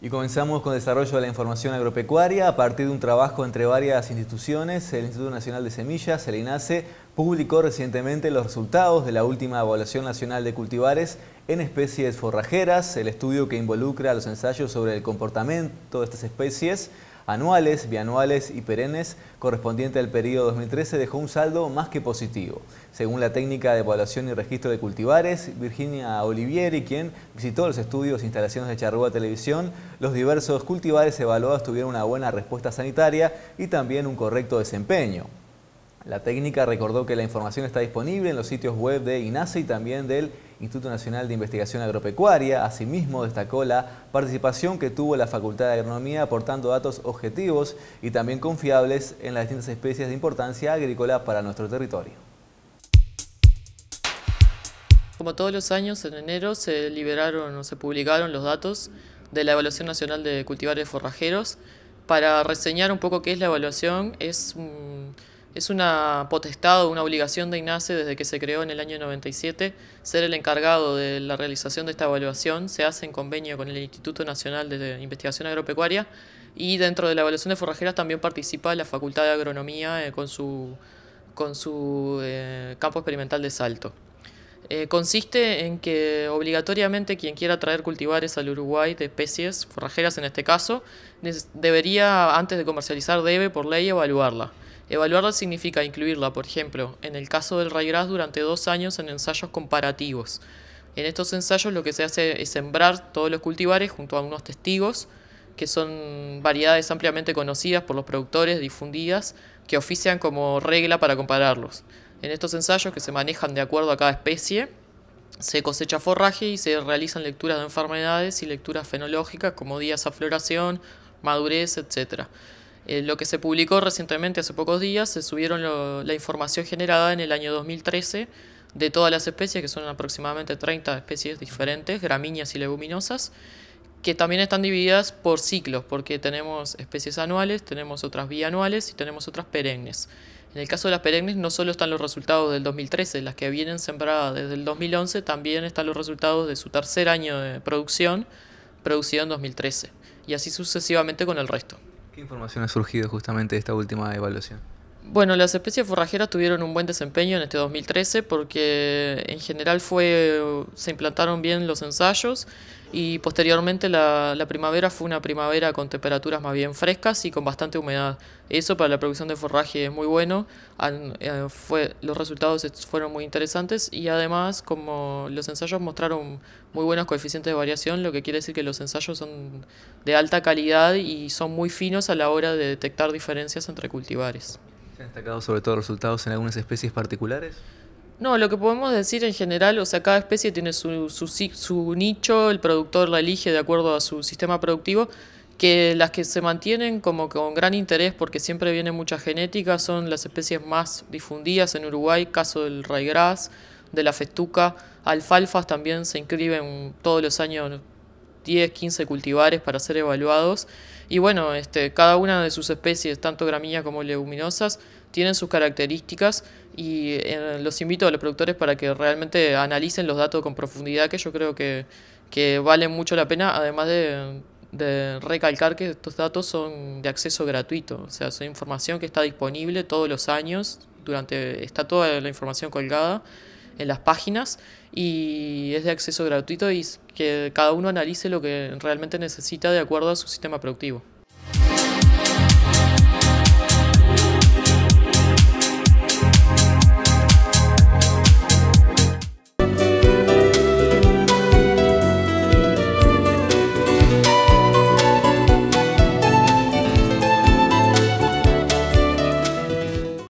Y comenzamos con el desarrollo de la información agropecuaria a partir de un trabajo entre varias instituciones, el Instituto Nacional de Semillas, el INASE, publicó recientemente los resultados de la última evaluación nacional de cultivares en especies forrajeras, el estudio que involucra los ensayos sobre el comportamiento de estas especies anuales, bianuales y perennes correspondiente al periodo 2013 dejó un saldo más que positivo. Según la técnica de evaluación y registro de cultivares, Virginia Olivieri, quien visitó los estudios e instalaciones de Charrua Televisión, los diversos cultivares evaluados tuvieron una buena respuesta sanitaria y también un correcto desempeño. La técnica recordó que la información está disponible en los sitios web de INASE y también del Instituto Nacional de Investigación Agropecuaria. Asimismo, destacó la participación que tuvo la Facultad de Agronomía aportando datos objetivos y también confiables en las distintas especies de importancia agrícola para nuestro territorio. Como todos los años, en enero se liberaron o se publicaron los datos de la Evaluación Nacional de Cultivares Forrajeros. Para reseñar un poco qué es la evaluación, es un es una potestad o una obligación de INASE desde que se creó en el año 97 ser el encargado de la realización de esta evaluación. Se hace en convenio con el Instituto Nacional de Investigación Agropecuaria y dentro de la evaluación de forrajeras también participa la Facultad de Agronomía eh, con su, eh, campo experimental de salto. Eh, consiste en que obligatoriamente quien quiera traer cultivares al Uruguay de especies, forrajeras en este caso, debería, antes de comercializar, debe por ley evaluarla. Evaluarla significa incluirla, por ejemplo, en el caso del Grass durante dos años en ensayos comparativos. En estos ensayos lo que se hace es sembrar todos los cultivares junto a unos testigos, que son variedades ampliamente conocidas por los productores, difundidas, que ofician como regla para compararlos. En estos ensayos que se manejan de acuerdo a cada especie, se cosecha forraje y se realizan lecturas de enfermedades y lecturas fenológicas como días a floración, madurez, etc. Eh, lo que se publicó recientemente, hace pocos días, se subieron la información generada en el año 2013 de todas las especies, que son aproximadamente 30 especies diferentes, gramíneas y leguminosas, que también están divididas por ciclos, porque tenemos especies anuales, tenemos otras bianuales y tenemos otras perennes. En el caso de las perennes no solo están los resultados del 2013, las que vienen sembradas desde el 2011 también están los resultados de su tercer año de producción, producido en 2013, y así sucesivamente con el resto. ¿Qué información ha surgido justamente de esta última evaluación? Bueno, las especies forrajeras tuvieron un buen desempeño en este 2013 porque en general fue, se implantaron bien los ensayos y posteriormente la, primavera fue una primavera con temperaturas más bien frescas y con bastante humedad. Eso para la producción de forraje es muy bueno, eh, los resultados fueron muy interesantes y además como los ensayos mostraron muy buenos coeficientes de variación, lo que quiere decir que los ensayos son de alta calidad y son muy finos a la hora de detectar diferencias entre cultivares. ¿Se han destacado sobre todo resultados en algunas especies particulares? No, lo que podemos decir en general, o sea, cada especie tiene su, su, nicho, el productor la elige de acuerdo a su sistema productivo, que las que se mantienen como con gran interés, porque siempre viene mucha genética, son las especies más difundidas en Uruguay, caso del raigras, de la festuca, alfalfas también se inscriben todos los años 10, 15 cultivares para ser evaluados. Y bueno, este, cada una de sus especies, tanto gramíneas como leguminosas, tienen sus características y eh, los invito a los productores para que realmente analicen los datos con profundidad, que yo creo que, que valen mucho la pena, además de, recalcar que estos datos son de acceso gratuito, o sea, son información que está disponible todos los años, durante está toda la información colgada en las páginas y es de acceso gratuito y que cada uno analice lo que realmente necesita de acuerdo a su sistema productivo.